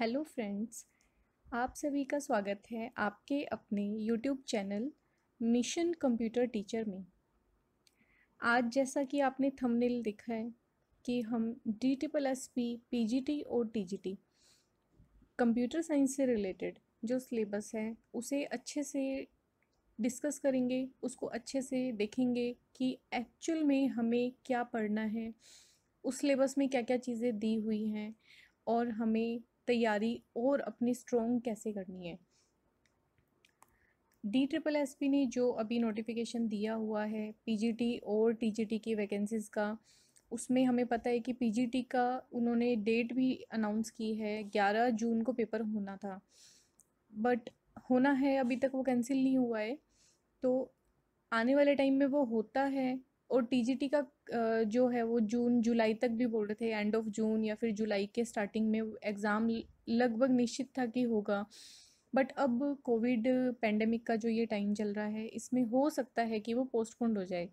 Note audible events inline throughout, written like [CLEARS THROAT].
hello friends आप सभी का स्वागत है आपके अपने YouTube channel mission computer teacher में आज जैसा कि आपने थंबनेल देखा है कि हम D T S P P G T और T G T computer science से रिलेटेड जो सिलेबस है उसे अच्छे से डिस्कस करेंगे उसको अच्छे से देखेंगे कि एक्चुअल में हमें क्या पढ़ना है उस सिलेबस में क्या क्या चीज़ें दी हुई हैं और हमें तैयारी और अपनी स्ट्रॉन्ग कैसे करनी है डी ट्रिपल एस पी ने जो अभी नोटिफिकेशन दिया हुआ है पीजीटी और टीजीटी की वैकेंसीज़ का उसमें हमें पता है कि पीजीटी का उन्होंने डेट भी अनाउंस की है ग्यारह जून को पेपर होना था बट होना है अभी तक वो कैंसिल नहीं हुआ है तो आने वाले टाइम में वो होता है और टीजीटी का जो है वो जून जुलाई तक भी बोल रहे थे एंड ऑफ जून या फिर जुलाई के स्टार्टिंग में एग्ज़ाम लगभग निश्चित था कि होगा बट अब कोविड पेंडेमिक का जो ये टाइम चल रहा है इसमें हो सकता है कि वो पोस्टपोन हो जाए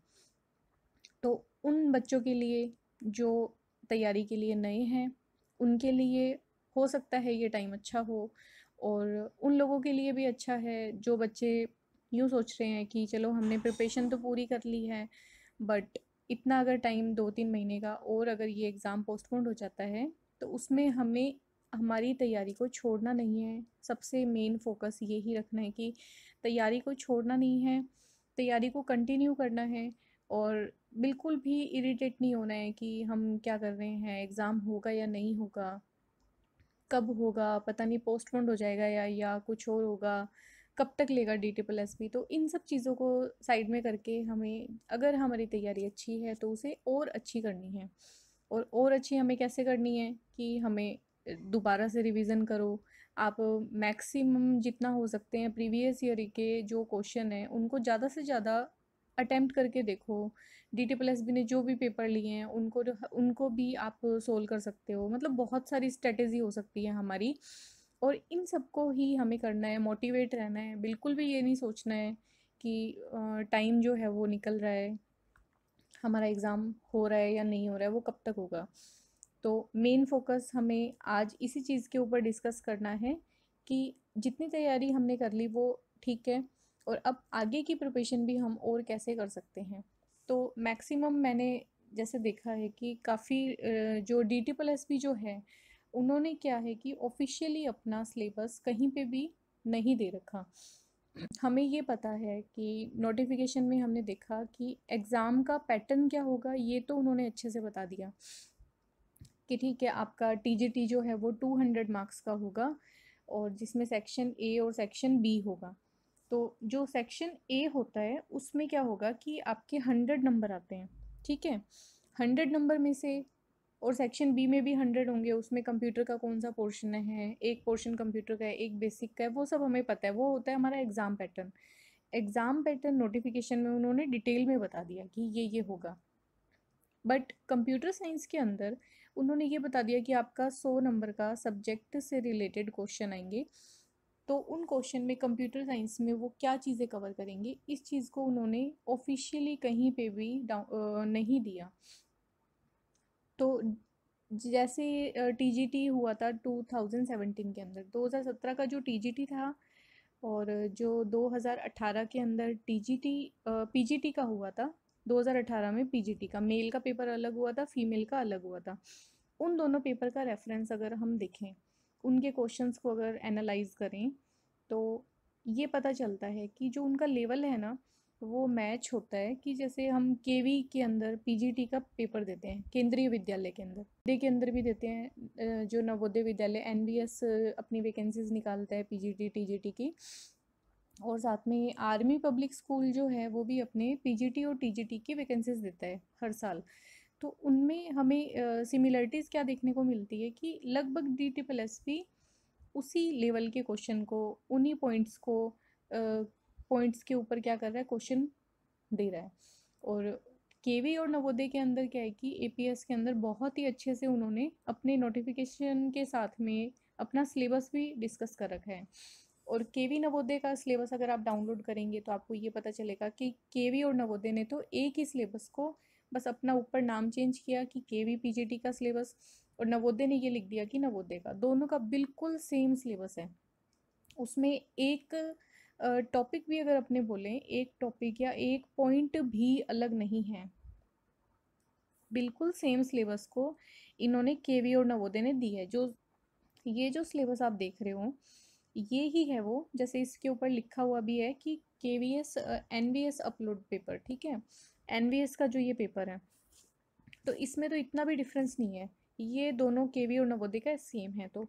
तो उन बच्चों के लिए जो तैयारी के लिए नए हैं उनके लिए हो सकता है ये टाइम अच्छा हो और उन लोगों के लिए भी अच्छा है जो बच्चे यूँ सोच रहे हैं कि चलो हमने प्रिपरेशन तो पूरी कर ली है बट इतना अगर टाइम दो तीन महीने का और अगर ये एग्ज़ाम पोस्टपोन्ड हो जाता है तो उसमें हमें हमारी तैयारी को छोड़ना नहीं है सबसे मेन फोकस ये ही रखना है कि तैयारी को छोड़ना नहीं है तैयारी को कंटिन्यू करना है और बिल्कुल भी इरिटेट नहीं होना है कि हम क्या कर रहे हैं एग्ज़ाम होगा या नहीं होगा कब होगा पता नहीं पोस्टपोन्ड हो जाएगा या या कुछ और होगा कब तक लेगा डी ट्रिपल एस बी तो इन सब चीज़ों को साइड में करके हमें अगर हमारी तैयारी अच्छी है तो उसे और अच्छी करनी है और और अच्छी हमें कैसे करनी है कि हमें दोबारा से रिवीजन करो आप मैक्सिमम जितना हो सकते हैं प्रीवियस ईयर के जो क्वेश्चन हैं उनको ज़्यादा से ज़्यादा अटैम्प्ट करके देखो डी टी प्लस बी ने जो भी पेपर लिए हैं उनको उनको भी आप सोल्व कर सकते हो मतलब बहुत सारी स्ट्रेटेजी हो सकती है हमारी और इन सबको ही हमें करना है मोटिवेट रहना है बिल्कुल भी ये नहीं सोचना है कि टाइम जो है वो निकल रहा है हमारा एग्ज़ाम हो रहा है या नहीं हो रहा है वो कब तक होगा तो मेन फोकस हमें आज इसी चीज़ के ऊपर डिस्कस करना है कि जितनी तैयारी हमने कर ली वो ठीक है और अब आगे की प्रिपरेशन भी हम और कैसे कर सकते हैं तो मैक्सिमम मैंने जैसे देखा है कि काफ़ी जो डी टी प्लस भी जो है उन्होंने क्या है कि ऑफिशियली अपना सिलेबस कहीं पे भी नहीं दे रखा हमें ये पता है कि नोटिफिकेशन में हमने देखा कि एग्ज़ाम का पैटर्न क्या होगा ये तो उन्होंने अच्छे से बता दिया कि ठीक है आपका टी जो है वो टू हंड्रेड मार्क्स का होगा और जिसमें सेक्शन ए और सेक्शन बी होगा तो जो सेक्शन ए होता है उसमें क्या होगा कि आपके हंड्रेड नंबर आते हैं ठीक है हंड्रेड नंबर में से और सेक्शन बी में भी हंड्रेड होंगे उसमें कंप्यूटर का कौन सा पोर्शन है एक पोर्शन कंप्यूटर का है एक बेसिक का है वो सब हमें पता है वो होता है हमारा exam pattern exam pattern notification में उन्होंने डिटेल में बता दिया कि ये ये होगा बट कंप्यूटर साइंस के अंदर उन्होंने ये बता दिया कि आपका सौ नंबर का सब्जेक्ट से रिलेटेड क्वेश्चन आएंगे तो उन क्वेश्चन में कंप्यूटर साइंस में वो क्या चीज़ें कवर करेंगे इस चीज़ को उन्होंने ऑफिशियली कहीं पे भी नहीं दिया तो जैसे टीजीटी हुआ था 2017 के अंदर 2017 का जो टीजीटी था और जो 2018 के अंदर टीजीटी पीजीटी का हुआ था 2018 में पीजीटी का मेल का पेपर अलग हुआ था फीमेल का अलग हुआ था उन दोनों पेपर का रेफरेंस अगर हम देखें उनके क्वेश्चंस को अगर एनालाइज करें तो ये पता चलता है कि जो उनका लेवल है ना वो मैच होता है कि जैसे हम केवी के अंदर पीजीटी का पेपर देते हैं केंद्रीय विद्यालय के अंदर डे के अंदर भी देते हैं जो नवोदय विद्यालय एनबीएस अपनी वैकेंसीज निकालता है पीजीटी टीजीटी की और साथ में आर्मी पब्लिक स्कूल जो है वो भी अपने पीजीटी और टीजीटी की वैकेंसीज देता है हर साल तो उनमें हमें सिमिलरिटीज़ क्या देखने को मिलती है कि लगभग डी टी प्लस भी उसी लेवल के क्वेश्चन को उन्हीं पॉइंट्स को पॉइंट्स के ऊपर क्या कर रहा है क्वेश्चन दे रहा है और केवी और नवोदय के अंदर क्या है कि एपीएस के अंदर बहुत ही अच्छे से उन्होंने अपने नोटिफिकेशन के साथ में अपना सिलेबस भी डिस्कस कर रखा है और केवी नवोदय का सिलेबस अगर आप डाउनलोड करेंगे तो आपको ये पता चलेगा कि केवी और नवोदय ने तो एक ही सिलेबस को बस अपना ऊपर नाम चेंज किया कि के वी पी टी का सिलेबस और नवोदय ने ये लिख दिया कि नवोदय का दोनों का बिल्कुल सेम सिलेबस है उसमें एक टॉपिक भी अगर अपने बोलें एक टॉपिक या एक पॉइंट भी अलग नहीं है बिल्कुल सेम सिलेबस को इन्होंने के वी और नवोदय ने दी है जो ये जो सिलेबस आप देख रहे हो ये ही है वो जैसे इसके ऊपर लिखा हुआ भी है कि K V S N V S upload paper ठीक है एन वी एस का जो ये पेपर है तो इसमें तो इतना भी डिफरेंस नहीं है ये दोनों के वी और नवोदय का सेम है तो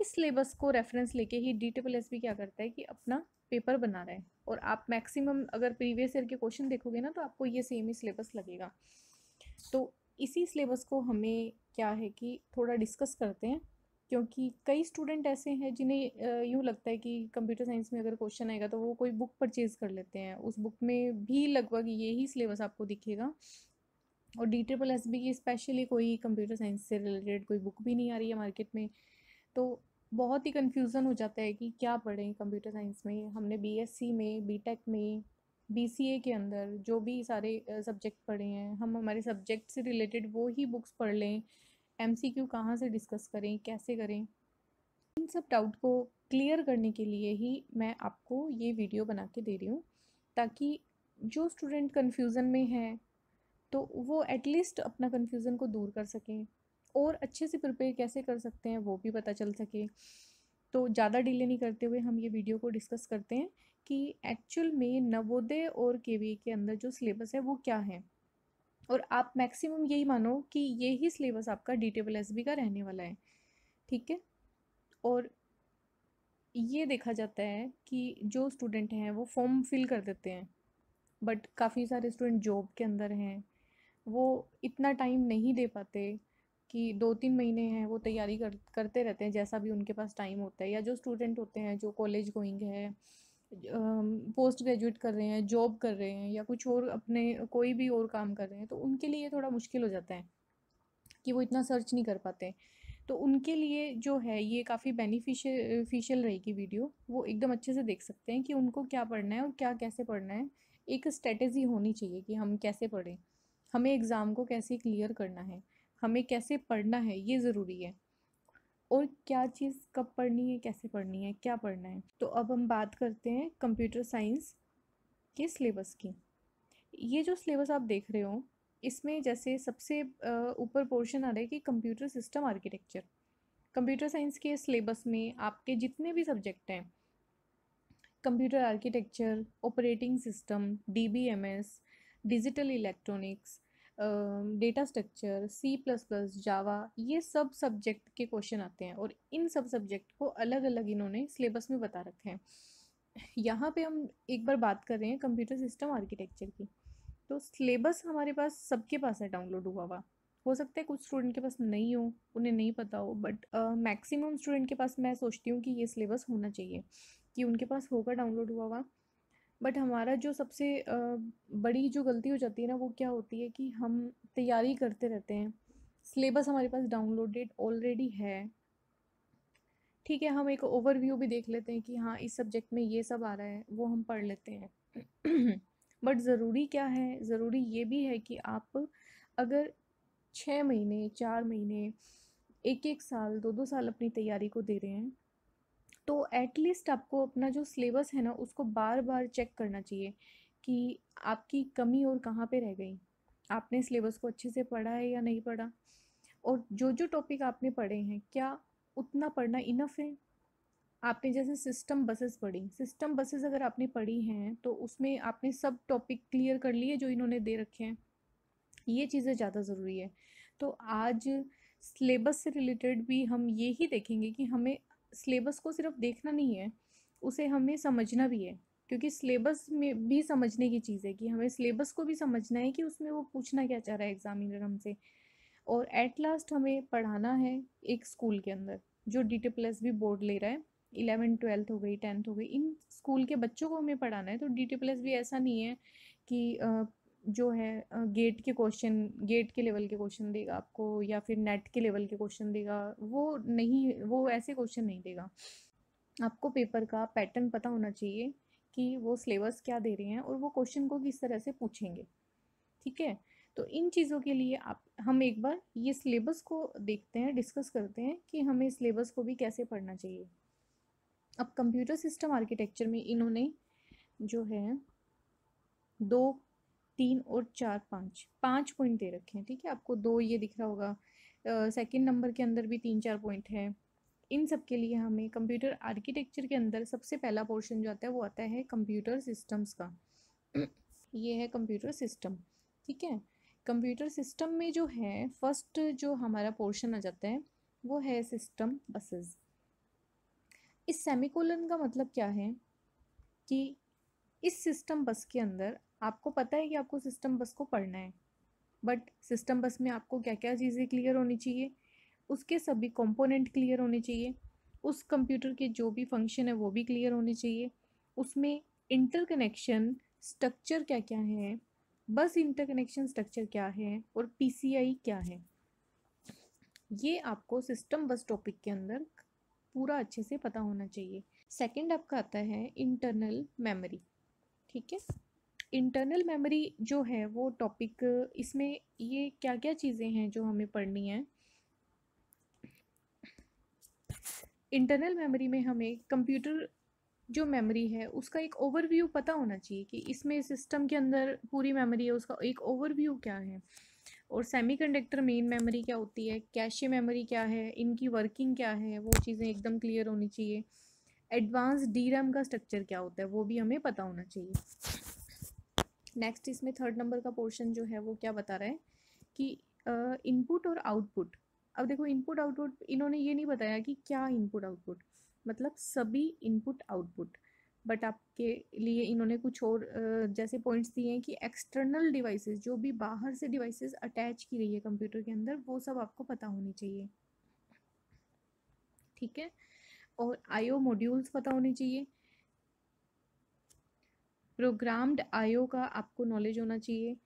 इस सिलेबस को रेफरेंस लेके ही डी ट्रिपल एस भी क्या करता है कि अपना पेपर बना रहे हैं और आप मैक्सिमम अगर प्रीवियस ईयर के क्वेश्चन देखोगे ना तो आपको ये सेम ही सिलेबस लगेगा तो इसी सिलेबस को हमें क्या है कि थोड़ा डिस्कस करते हैं क्योंकि कई स्टूडेंट ऐसे हैं जिन्हें यूँ लगता है कि कंप्यूटर साइंस में अगर क्वेश्चन आएगा तो वो कोई बुक परचेज़ कर लेते हैं उस बुक में भी लगभग यही सिलेबस आपको दिखेगा और डी ट्रिपल एस बी की स्पेशली कोई कंप्यूटर साइंस से रिलेटेड कोई बुक भी नहीं आ रही है मार्केट में तो बहुत ही कन्फ्यूज़न हो जाता है कि क्या पढ़ें कंप्यूटर साइंस में हमने बीएससी में बीटेक में बीसीए के अंदर जो भी सारे सब्जेक्ट पढ़े हैं हम हमारे सब्जेक्ट से रिलेटेड वो ही बुक्स पढ़ लें एम सी क्यू कहाँ से डिस्कस करें कैसे करें इन सब डाउट को क्लियर करने के लिए ही मैं आपको ये वीडियो बना के दे रही हूँ ताकि जो स्टूडेंट कन्फ्यूज़न में हैं तो वो एटलीस्ट अपना कन्फ्यूज़न को दूर कर सकें और अच्छे से प्रिपेयर कैसे कर सकते हैं वो भी पता चल सके तो ज़्यादा डिले नहीं करते हुए हम ये वीडियो को डिस्कस करते हैं कि एक्चुअल में नवोदय और के के अंदर जो सिलेबस है वो क्या है और आप मैक्सिमम यही मानो कि ये ही सिलेबस आपका डी टेबल एस बी का रहने वाला है ठीक है और ये देखा जाता है कि जो स्टूडेंट हैं वो फॉर्म फिल कर देते हैं बट काफ़ी सारे स्टूडेंट जॉब के अंदर हैं वो इतना टाइम नहीं दे पाते कि दो तीन महीने हैं वो तैयारी कर करते रहते हैं जैसा भी उनके पास टाइम होता है या जो स्टूडेंट होते हैं जो कॉलेज गोइंग है पोस्ट ग्रेजुएट कर रहे हैं जॉब कर रहे हैं या कुछ और अपने कोई भी और काम कर रहे हैं तो उनके लिए थोड़ा मुश्किल हो जाता है कि वो इतना सर्च नहीं कर पाते तो उनके लिए जो है ये काफ़ी बेनिफिशियल रहेगी वीडियो वो एकदम अच्छे से देख सकते हैं कि उनको क्या पढ़ना है और क्या कैसे पढ़ना है एक स्ट्रेटजी होनी चाहिए कि हम कैसे पढ़ें हमें एग्ज़ाम को कैसे क्लियर करना है हमें कैसे पढ़ना है ये ज़रूरी है और क्या चीज़ कब पढ़नी है कैसे पढ़नी है क्या पढ़ना है तो अब हम बात करते हैं कंप्यूटर साइंस के सिलेबस की ये जो सिलेबस आप देख रहे हो इसमें जैसे सबसे ऊपर पोर्शन आ रहा है कि computer system architecture computer science के सिलेबस में आपके जितने भी सब्जेक्ट हैं computer architecture operating system D digital electronics data structure C plus plus Java ये सब सब्जेक्ट के क्वेश्चन आते हैं और इन सब सब्जेक्ट को अलग अलग इन्होंने सिलेबस में बता रखे हैं यहाँ पे हम एक बार बात कर रहे हैं कंप्यूटर सिस्टम आर्किटेक्चर की तो सिलेबस हमारे पास सबके पास है डाउनलोड हुआ हुआ हो सकता है कुछ स्टूडेंट के पास नहीं हो उन्हें नहीं पता हो बट मैक्सिमम स्टूडेंट के पास मैं सोचती हूँ कि ये सिलेबस होना चाहिए कि उनके पास होगा डाउनलोड हुआ हुआ बट हमारा जो सबसे बड़ी जो गलती हो जाती है ना वो क्या होती है कि हम तैयारी करते रहते हैं सिलेबस हमारे पास डाउनलोडेड ऑलरेडी है ठीक है हम एक ओवरव्यू भी देख लेते हैं कि हाँ इस सब्जेक्ट में ये सब आ रहा है वो हम पढ़ लेते हैं [CLEARS THROAT] बट ज़रूरी क्या है ज़रूरी ये भी है कि आप अगर छः महीने चार महीने एक एक साल दो दो साल अपनी तैयारी को दे रहे हैं तो एटलीस्ट आपको अपना जो सिलेबस है ना उसको बार बार चेक करना चाहिए कि आपकी कमी और कहाँ पे रह गई आपने सिलेबस को अच्छे से पढ़ा है या नहीं पढ़ा और जो जो टॉपिक आपने पढ़े हैं क्या उतना पढ़ना इनफ है आपने जैसे सिस्टम बसेस पढ़ी सिस्टम बसेस अगर आपने पढ़ी हैं तो उसमें आपने सब टॉपिक क्लियर कर लिए जो इन्होंने दे रखे हैं ये चीज़ें ज़्यादा ज़रूरी है तो आज सिलेबस से रिलेटेड भी हम ये ही देखेंगे कि हमें सिलेबस को सिर्फ देखना नहीं है उसे हमें समझना भी है क्योंकि सिलेबस में भी समझने की चीज़ है कि हमें सिलेबस को भी समझना है कि उसमें वो पूछना क्या चाह रहा है एग्जामिनर हमसे और एट लास्ट हमें पढ़ाना है एक स्कूल के अंदर जो डी टी प्लस भी बोर्ड ले रहा है इलेवेंथ ट्वेल्थ हो गई टेंथ हो गई इन स्कूल के बच्चों को हमें पढ़ाना है तो डी टी प्लस भी ऐसा नहीं है कि जो है गेट के क्वेश्चन गेट के लेवल के क्वेश्चन देगा आपको या फिर नेट के लेवल के क्वेश्चन देगा वो नहीं वो ऐसे क्वेश्चन नहीं देगा आपको पेपर का पैटर्न पता होना चाहिए कि वो सिलेबस क्या दे रहे हैं और वो क्वेश्चन को किस तरह से पूछेंगे ठीक है तो इन चीज़ों के लिए आप हम एक बार ये सिलेबस को देखते हैं डिस्कस करते हैं कि हमें सिलेबस को भी कैसे पढ़ना चाहिए अब कंप्यूटर सिस्टम आर्किटेक्चर में इन्होंने जो है दो तीन और चार पाँच पाँच पॉइंट दे रखे हैं ठीक है आपको दो ये दिख रहा होगा सेकेंड नंबर के अंदर भी तीन चार पॉइंट है इन सब के लिए हमें कंप्यूटर आर्किटेक्चर के अंदर सबसे पहला पोर्शन जो आता है वो आता है कंप्यूटर सिस्टम्स का ये है कंप्यूटर सिस्टम ठीक है कंप्यूटर सिस्टम में जो है फर्स्ट जो हमारा पोर्शन आ जाता है वो है सिस्टम बसेस इस सेमिकोलन का मतलब क्या है कि इस सिस्टम बस के अंदर आपको पता है कि आपको सिस्टम बस को पढ़ना है बट सिस्टम बस में आपको क्या क्या चीज़ें क्लियर होनी चाहिए उसके सभी कंपोनेंट क्लियर होने चाहिए उस कंप्यूटर के जो भी फंक्शन है वो भी क्लियर होने चाहिए उसमें इंटरकनेक्शन स्ट्रक्चर क्या क्या है बस इंटरकनेक्शन स्ट्रक्चर क्या है और पीसीआई क्या है ये आपको सिस्टम बस टॉपिक के अंदर पूरा अच्छे से पता होना चाहिए सेकंड आपका आता है इंटरनल मेमोरी ठीक है इंटरनल मेमोरी जो है वो टॉपिक इसमें ये क्या क्या चीज़ें हैं जो हमें पढ़नी है इंटरनल मेमोरी में हमें कंप्यूटर जो मेमोरी है उसका एक ओवरव्यू पता होना चाहिए कि इसमें सिस्टम के अंदर पूरी मेमोरी है उसका एक ओवरव्यू क्या है और सेमीकंडक्टर मेन मेमोरी क्या होती है कैशे मेमोरी क्या है इनकी वर्किंग क्या है वो चीज़ें एकदम क्लियर होनी चाहिए एडवांस डी का स्ट्रक्चर क्या होता है वो भी हमें पता होना चाहिए नेक्स्ट इसमें थर्ड नंबर का पोर्शन जो है वो क्या बता रहा है कि इनपुट uh, और आउटपुट अब देखो इनपुट आउटपुट इन्होंने ये नहीं बताया कि क्या इनपुट आउटपुट मतलब सभी इनपुट आउटपुट बट आपके लिए इन्होंने कुछ और जैसे पॉइंट्स दिए हैं कि एक्सटर्नल डिवाइसेस जो भी बाहर से डिवाइसेस अटैच की रही है कंप्यूटर के अंदर वो सब आपको पता होनी चाहिए ठीक है और आईओ मॉड्यूल्स पता होने चाहिए प्रोग्राम्ड आईओ का आपको नॉलेज होना चाहिए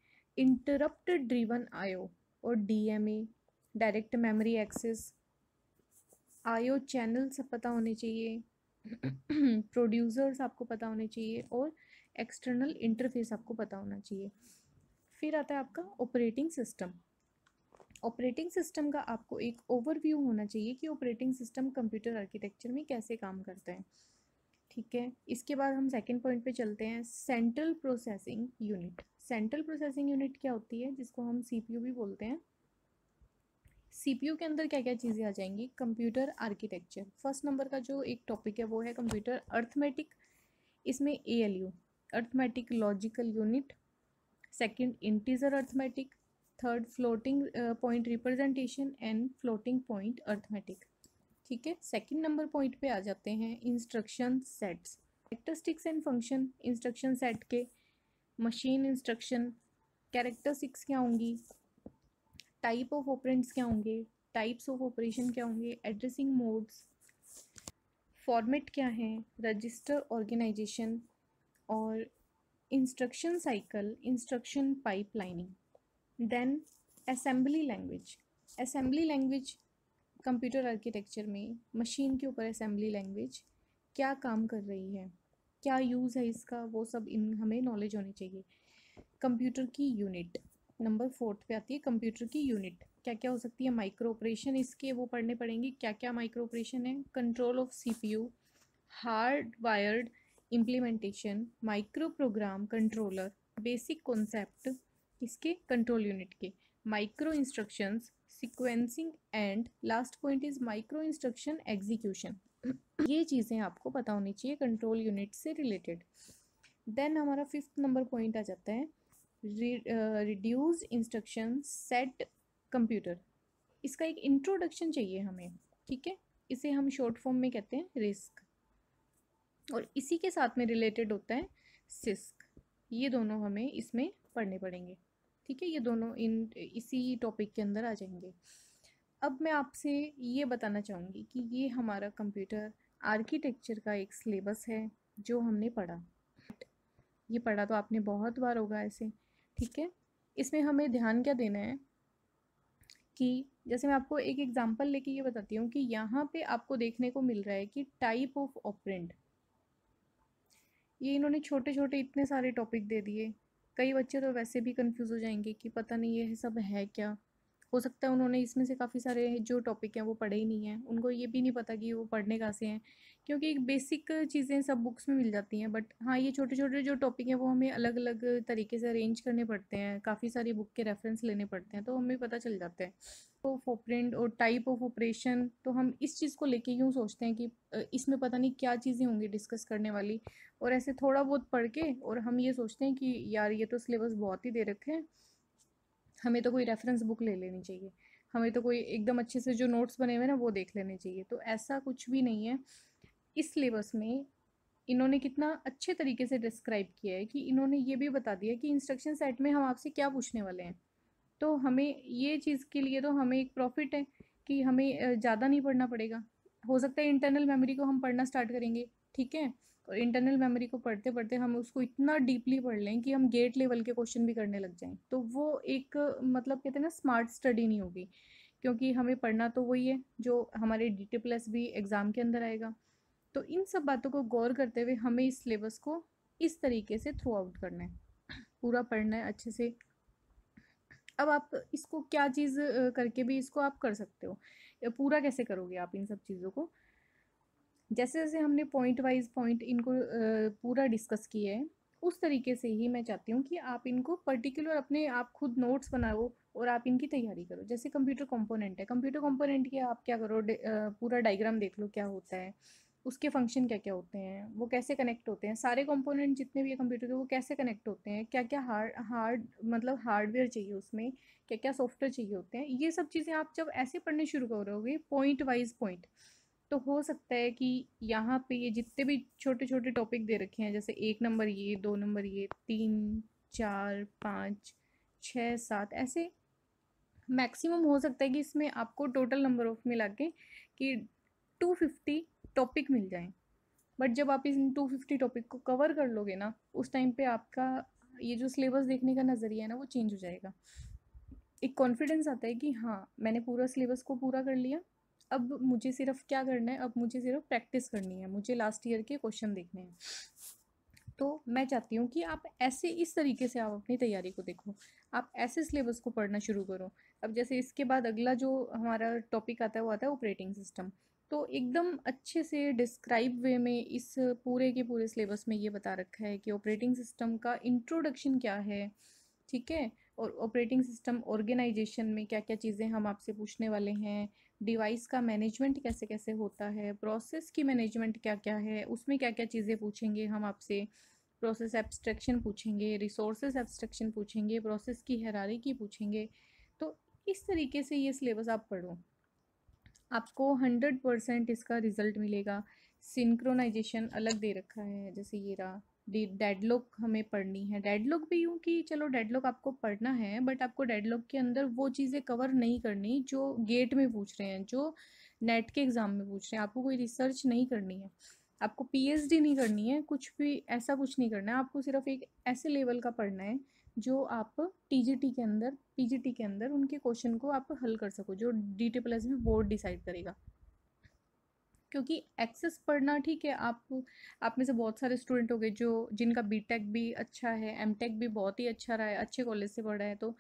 इंटरप्ट ड्रीवन आईओ और DMA direct memory access IO channels पता होने चाहिए प्रोड्यूसर्स [CLEARS THROAT] आपको पता होने चाहिए और एक्सटर्नल इंटरफेस आपको पता होना चाहिए फिर आता है आपका ऑपरेटिंग सिस्टम ऑपरेटिंग सिस्टम का आपको एक ओवरव्यू होना चाहिए कि ऑपरेटिंग सिस्टम कंप्यूटर आर्किटेक्चर में कैसे काम करता है ठीक है इसके बाद हम सेकंड पॉइंट पे चलते हैं central processing unit central processing unit क्या होती है जिसको हम सीपीयू भी बोलते हैं सीपीयू के अंदर क्या क्या चीज़ें आ जाएंगी कंप्यूटर आर्किटेक्चर फर्स्ट नंबर का जो एक टॉपिक है वो है कंप्यूटर अर्थमेटिक इसमें A L U arithmetic logical unit second integer arithmetic third floating point representation and floating point arithmetic ठीक है सेकंड नंबर पॉइंट पे आ जाते हैं instruction sets characteristics and function instruction set के मशीन इंस्ट्रक्शन कैरेक्टरिस्टिक्स क्या होंगी टाइप ऑफ ऑपरेंट्स क्या होंगे टाइप्स ऑफ ऑपरेशन क्या होंगे एड्रेसिंग मोड्स फॉर्मेट क्या है रजिस्टर ऑर्गेनाइजेशन और instruction cycle instruction pipelining then assembly language assembly language computer architecture में मशीन के ऊपर असेंबली लैंग्वेज क्या काम कर रही है क्या यूज़ है इसका वो सब इन हमें नॉलेज होनी चाहिए कंप्यूटर की यूनिट नंबर फोर्थ पे आती है कंप्यूटर की यूनिट क्या क्या हो सकती है माइक्रो ऑपरेशन इसके वो पढ़ने पड़ेंगे क्या क्या माइक्रो ऑपरेशन है control of CPU hard wired implementation micro program controller basic concept इसके कंट्रोल यूनिट के micro instructions sequencing and last point is micro instruction execution ये चीज़ें आपको पता होनी चाहिए कंट्रोल यूनिट से रिलेटेड देन हमारा फिफ्थ नंबर पॉइंट आ जाता है रिड्यूज इंस्ट्रक्शन सेट कंप्यूटर इसका एक इंट्रोडक्शन चाहिए हमें ठीक है इसे हम शॉर्ट फॉर्म में कहते हैं रिस्क और इसी के साथ में रिलेटेड होता है सिस्क ये दोनों हमें इसमें पढ़ने पड़ेंगे ठीक है ये दोनों इन इसी टॉपिक के अंदर आ जाएंगे अब मैं आपसे ये बताना चाहूँगी कि ये हमारा कंप्यूटर आर्किटेक्चर का एक सिलेबस है जो हमने पढ़ा ये पढ़ा तो आपने बहुत बार होगा ऐसे ठीक है इसमें हमें ध्यान क्या देना है कि जैसे मैं आपको एक एग्जांपल लेके ये बताती हूँ कि यहाँ पे आपको देखने को मिल रहा है कि टाइप ऑफ ऑपरेंट ये इन्होंने छोटे छोटे इतने सारे टॉपिक दे दिए कई बच्चे तो वैसे भी कंफ्यूज हो जाएंगे कि पता नहीं ये सब है क्या हो सकता है उन्होंने इसमें से काफ़ी सारे जो टॉपिक हैं वो पढ़े ही नहीं हैं उनको ये भी नहीं पता कि वो पढ़ने कहाँ से हैं क्योंकि एक बेसिक चीज़ें सब बुक्स में मिल जाती हैं बट हाँ ये छोटे छोटे जो टॉपिक हैं वो हमें अलग अलग तरीके से अरेंज करने पड़ते हैं काफ़ी सारी बुक के रेफरेंस लेने पड़ते हैं तो हमें पता चल जाते हैं ऑफ तो ऑपरेंट और टाइप ऑफ ऑपरेशन तो हम इस चीज़ को लेके यूँ सोचते हैं कि इसमें पता नहीं क्या चीज़ें होंगी डिस्कस करने वाली और ऐसे थोड़ा बहुत पढ़ के और हम ये सोचते हैं कि यार ये तो सिलेबस बहुत ही दे रखे हैं हमें तो कोई रेफरेंस बुक ले लेनी चाहिए हमें तो कोई एकदम अच्छे से जो नोट्स बने हुए ना वो देख लेने चाहिए तो ऐसा कुछ भी नहीं है इस सिलेबस में इन्होंने कितना अच्छे तरीके से डिस्क्राइब किया है कि इन्होंने ये भी बता दिया कि इंस्ट्रक्शन सेट में हम आपसे क्या पूछने वाले हैं तो हमें ये चीज़ के लिए तो हमें एक प्रॉफिट है कि हमें ज़्यादा नहीं पढ़ना पड़ेगा हो सकता है इंटरनल मेमोरी को हम पढ़ना स्टार्ट करेंगे ठीक है और इंटरनल मेमोरी को पढ़ते पढ़ते हम उसको इतना डीपली पढ़ लें कि हम गेट लेवल के क्वेश्चन भी करने लग जाएं तो वो एक मतलब कहते हैं ना स्मार्ट स्टडी नहीं होगी क्योंकि हमें पढ़ना तो वही है जो हमारे डी टी प्लस भी एग्ज़ाम के अंदर आएगा तो इन सब बातों को गौर करते हुए हमें इस सिलेबस को इस तरीके से थ्रू आउट करना है पूरा पढ़ना है अच्छे से अब आप इसको क्या चीज़ करके भी इसको आप कर सकते हो पूरा कैसे करोगे आप इन सब चीज़ों को जैसे जैसे हमने पॉइंट वाइज पॉइंट इनको पूरा डिस्कस किया है उस तरीके से ही मैं चाहती हूँ कि आप इनको पर्टिकुलर अपने आप खुद नोट्स बनाओ और आप इनकी तैयारी करो जैसे कंप्यूटर कंपोनेंट है कंप्यूटर कंपोनेंट के आप क्या करो पूरा डायग्राम देख लो क्या होता है उसके फंक्शन क्या क्या होते हैं वो कैसे कनेक्ट होते हैं सारे कंपोनेंट जितने भी है कंप्यूटर के वो कैसे कनेक्ट होते हैं क्या क्या हार्ड हार्ड मतलब हार्डवेयर चाहिए उसमें क्या क्या सॉफ्टवेयर चाहिए होते हैं ये सब चीज़ें आप जब ऐसे पढ़ने शुरू करोगे पॉइंट वाइज पॉइंट तो हो सकता है कि यहाँ पे ये जितने भी छोटे छोटे टॉपिक दे रखे हैं जैसे एक नंबर ये दो नंबर ये तीन चार पाँच छः सात ऐसे मैक्सिमम हो सकता है कि इसमें आपको टोटल नंबर ऑफ मिला के कि टू फिफ्टी टॉपिक मिल जाए बट जब आप इन टू फिफ्टी टॉपिक को कवर कर लोगे ना उस टाइम पे आपका ये जो सिलेबस देखने का नज़रिया है ना वो चेंज हो जाएगा एक कॉन्फिडेंस आता है कि हाँ मैंने पूरा सिलेबस को पूरा कर लिया अब मुझे सिर्फ क्या करना है अब मुझे सिर्फ प्रैक्टिस करनी है मुझे लास्ट ईयर के क्वेश्चन देखने हैं तो मैं चाहती हूँ कि आप ऐसे इस तरीके से आप अपनी तैयारी को देखो आप ऐसे सिलेबस को पढ़ना शुरू करो अब जैसे इसके बाद अगला जो हमारा टॉपिक आता है वो आता है ऑपरेटिंग सिस्टम तो एकदम अच्छे से डिस्क्राइब वे में इस पूरे के पूरे सिलेबस में ये बता रखा है कि ऑपरेटिंग सिस्टम का इंट्रोडक्शन क्या है ठीक है और ऑपरेटिंग सिस्टम ऑर्गेनाइजेशन में क्या क्या चीज़ें हम आपसे पूछने वाले हैं डिवाइस का मैनेजमेंट कैसे कैसे होता है प्रोसेस की मैनेजमेंट क्या क्या है उसमें क्या क्या चीज़ें पूछेंगे हम आपसे प्रोसेस एब्स्ट्रक्शन पूछेंगे रिसोर्सेज एब्स्ट्रक्शन पूछेंगे प्रोसेस की हरारी की पूछेंगे तो इस तरीके से ये सिलेबस आप पढ़ो आपको हंड्रेड परसेंट इसका रिज़ल्ट मिलेगा सिंक्रोनाइजेशन अलग दे रखा है जैसे ये रहा डेड लॉक हमें पढ़नी है डेड लॉक भी यूँ कि चलो डेड लॉक आपको पढ़ना है बट आपको डेड लॉक के अंदर वो चीज़ें कवर नहीं करनी जो गेट में पूछ रहे हैं जो नेट के एग्ज़ाम में पूछ रहे हैं आपको कोई रिसर्च नहीं करनी है आपको पीएचडी नहीं करनी है कुछ भी ऐसा कुछ नहीं करना है आपको सिर्फ एक ऐसे लेवल का पढ़ना है जो आप टीजीटी के अंदर पीजीटी के अंदर उनके क्वेश्चन को आप हल कर सको जो डी टी प्लस भी बोर्ड डिसाइड करेगा क्योंकि एक्सेस पढ़ना ठीक है आप आप में से बहुत सारे स्टूडेंट हो गए जो जिनका बीटेक भी अच्छा है एमटेक भी बहुत ही अच्छा रहा है अच्छे कॉलेज से पढ़ा है तो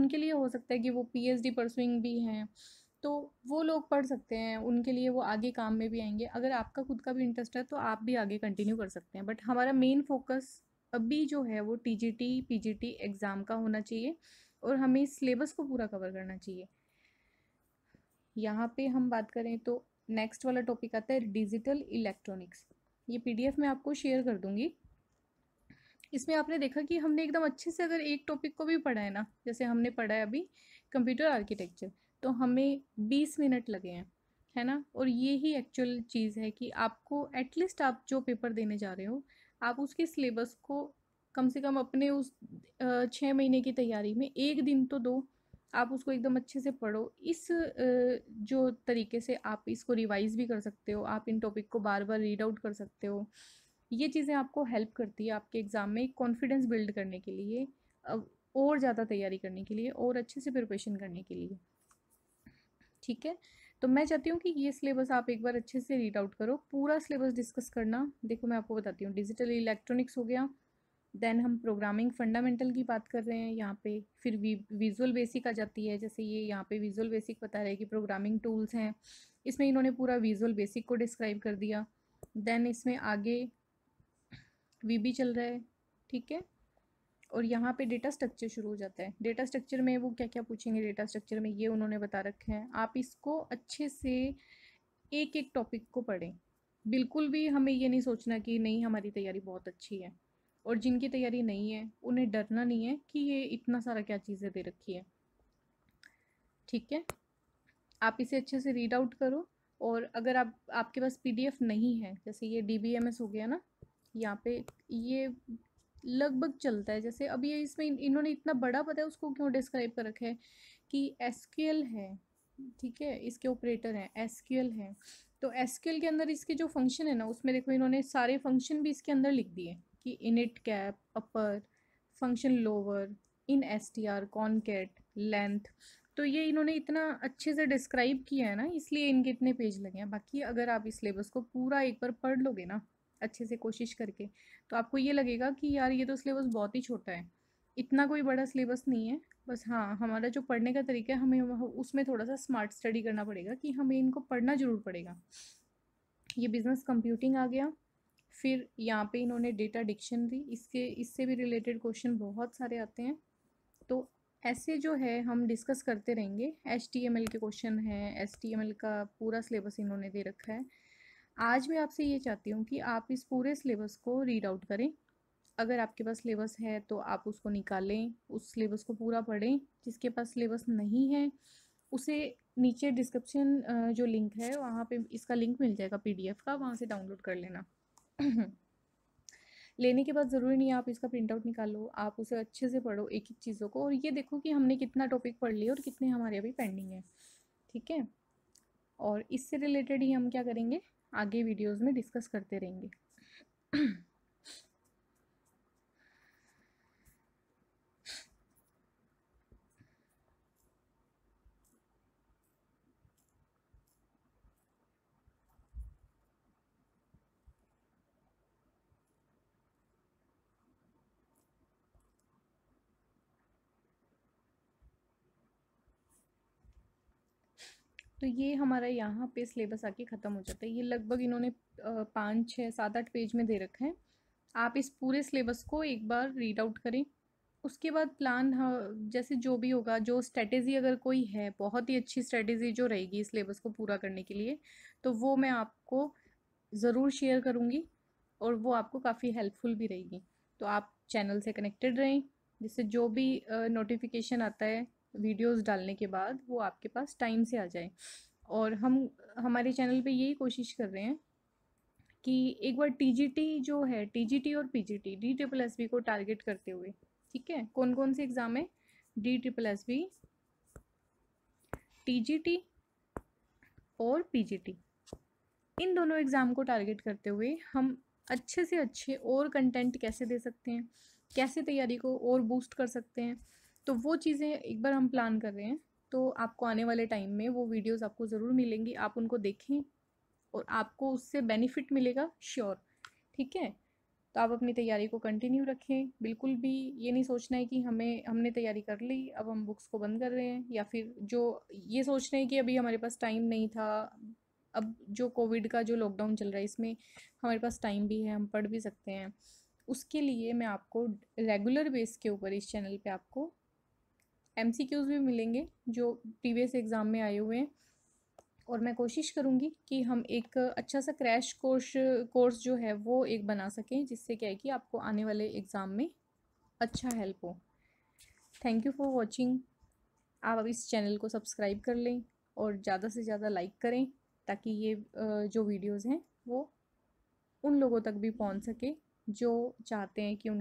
उनके लिए हो सकता है कि वो पीएचडी परसुइंग भी हैं तो वो लोग पढ़ सकते हैं उनके लिए वो आगे काम में भी आएंगे अगर आपका खुद का भी इंटरेस्ट है तो आप भी आगे कंटिन्यू कर सकते हैं बट हमारा मेन फोकस अभी जो है वो T G T P G T exam का होना चाहिए और हमें सिलेबस को पूरा कवर करना चाहिए यहाँ पे हम बात करें तो नेक्स्ट वाला टॉपिक आता है डिजिटल इलेक्ट्रॉनिक्स ये पीडीएफ मैं आपको शेयर कर दूंगी इसमें आपने देखा कि हमने एकदम अच्छे से अगर एक टॉपिक को भी पढ़ा है ना जैसे हमने पढ़ा है अभी कंप्यूटर आर्किटेक्चर तो हमें बीस मिनट लगे हैं है ना और ये ही एक्चुअल चीज़ है कि आपको एटलीस्ट आप जो पेपर देने जा रहे हो आप उसके सिलेबस को कम से कम अपने उस छः महीने की तैयारी में एक दिन तो दो आप उसको एकदम अच्छे से पढ़ो इस जो तरीके से आप इसको रिवाइज़ भी कर सकते हो आप इन टॉपिक को बार बार रीड आउट कर सकते हो ये चीज़ें आपको हेल्प करती है आपके एग्ज़ाम में कॉन्फिडेंस बिल्ड करने के लिए और ज़्यादा तैयारी करने के लिए और अच्छे से प्रिपरेशन करने के लिए ठीक है तो मैं चाहती हूँ कि ये सिलेबस आप एक बार अच्छे से रीड आउट करो पूरा सिलेबस डिस्कस करना देखो मैं आपको बताती हूँ डिजिटल इलेक्ट्रॉनिक्स हो गया देन हम प्रोग्रामिंग फंडामेंटल की बात कर रहे हैं यहाँ पे फिर विजुअल बेसिक आ जाती है जैसे ये यहाँ पे विजुअल बेसिक बता रहे हैं कि प्रोग्रामिंग टूल्स हैं इसमें इन्होंने पूरा विजुअल बेसिक को डिस्क्राइब कर दिया देन इसमें आगे वी बी चल रहा है ठीक है और यहाँ पे डेटा स्ट्रक्चर शुरू हो जाता है डेटा स्ट्रक्चर में वो क्या क्या पूछेंगे डेटा स्ट्रक्चर में ये उन्होंने बता रखे हैं आप इसको अच्छे से एक एक टॉपिक को पढ़ें बिल्कुल भी हमें ये नहीं सोचना कि नहीं हमारी तैयारी बहुत अच्छी है और जिनकी तैयारी नहीं है उन्हें डरना नहीं है कि ये इतना सारा क्या चीज़ें दे रखी है ठीक है आप इसे अच्छे से रीड आउट करो और अगर आप आपके पास पीडीएफ नहीं है जैसे ये डीबीएमएस हो गया ना यहाँ पे ये लगभग चलता है जैसे अब ये इसमें इन्होंने इतना बड़ा पता है उसको क्यों डिस्क्राइब कर रखा है कि एस है ठीक है इसके ऑपरेटर हैं एस है तो एस के अंदर इसके जो फंक्शन है ना उसमें देखो इन्होंने सारे फंक्शन भी इसके अंदर लिख दिए कि init cap upper function lower in S T R concat length तो ये इन्होंने इतना अच्छे से डिस्क्राइब किया है ना इसलिए इनके इतने पेज लगे हैं बाकी अगर आप इस सिलेबस को पूरा एक बार पढ़ लोगे ना अच्छे से कोशिश करके तो आपको ये लगेगा कि यार ये तो सिलेबस बहुत ही छोटा है इतना कोई बड़ा सिलेबस नहीं है बस हाँ हमारा जो पढ़ने का तरीका है हमें उसमें थोड़ा सा स्मार्ट स्टडी करना पड़ेगा कि हमें इनको पढ़ना ज़रूर पड़ेगा ये बिज़नेस कंप्यूटिंग आ गया फिर यहाँ पे इन्होंने डेटा डिक्शनरी इसके इससे भी रिलेटेड क्वेश्चन बहुत सारे आते हैं तो ऐसे जो है हम डिस्कस करते रहेंगे एच के क्वेश्चन हैं एस का पूरा सिलेबस इन्होंने दे रखा है आज मैं आपसे ये चाहती हूँ कि आप इस पूरे सिलेबस को रीड आउट करें अगर आपके पास सिलेबस है तो आप उसको निकालें उस सिलेबस को पूरा पढ़ें जिसके पास सिलेबस नहीं है उसे नीचे डिस्क्रिप्शन जो लिंक है वहाँ पे इसका लिंक मिल जाएगा पीडीएफ का वहाँ से डाउनलोड कर लेना लेने के बाद ज़रूरी नहीं है आप इसका प्रिंट आउट निकालो आप उसे अच्छे से पढ़ो एक एक चीज़ों को और ये देखो कि हमने कितना टॉपिक पढ़ लिया और कितने हमारे अभी पेंडिंग है ठीक है और इससे रिलेटेड ही हम क्या करेंगे आगे वीडियोज़ में डिस्कस करते रहेंगे तो ये हमारा यहाँ पे सिलेबस आके ख़त्म हो जाता है ये लगभग इन्होंने पाँच छः सात आठ पेज में दे रखा है आप इस पूरे सिलेबस को एक बार रीड आउट करें उसके बाद प्लान हाँ, जैसे जो भी होगा जो स्ट्रेटेजी अगर कोई है बहुत ही अच्छी स्ट्रेटेजी जो रहेगी इस सिलेबस को पूरा करने के लिए तो वो मैं आपको ज़रूर शेयर करूँगी और वो आपको काफ़ी हेल्पफुल भी रहेगी तो आप चैनल से कनेक्टेड रहें जिससे जो भी नोटिफिकेशन आता है वीडियोस डालने के बाद वो आपके पास टाइम से आ जाए और हम हमारे चैनल पे यही कोशिश कर रहे हैं कि एक बार टीजीटी जो है टीजीटी और PGT D triple S B को टारगेट करते हुए ठीक है कौन कौन से एग्ज़ाम है D triple S B TGT और पीजीटी इन दोनों एग्ज़ाम को टारगेट करते हुए हम अच्छे से अच्छे और कंटेंट कैसे दे सकते हैं कैसे तैयारी को और बूस्ट कर सकते हैं तो वो चीज़ें एक बार हम प्लान कर रहे हैं तो आपको आने वाले टाइम में वो वीडियोस आपको ज़रूर मिलेंगी आप उनको देखें और आपको उससे बेनिफिट मिलेगा श्योर ठीक है तो आप अपनी तैयारी को कंटिन्यू रखें बिल्कुल भी ये नहीं सोचना है कि हमें हमने तैयारी कर ली अब हम बुक्स को बंद कर रहे हैं या फिर जो ये सोचना है कि अभी हमारे पास टाइम नहीं था अब जो कोविड का जो लॉकडाउन चल रहा है इसमें हमारे पास टाइम भी है हम पढ़ भी सकते हैं उसके लिए मैं आपको रेगुलर बेस के ऊपर इस चैनल पे आपको एम भी मिलेंगे जो प्रीवियस एग्ज़ाम में आए हुए हैं और मैं कोशिश करूँगी कि हम एक अच्छा सा क्रैश कोर्स कोर्स जो है वो एक बना सकें जिससे क्या है कि आपको आने वाले एग्ज़ाम में अच्छा हेल्प हो थैंक यू फॉर वॉचिंग आप इस चैनल को सब्सक्राइब कर लें और ज़्यादा से ज़्यादा लाइक करें ताकि ये जो वीडियोज़ हैं वो उन लोगों तक भी पहुँच सके जो चाहते हैं कि उन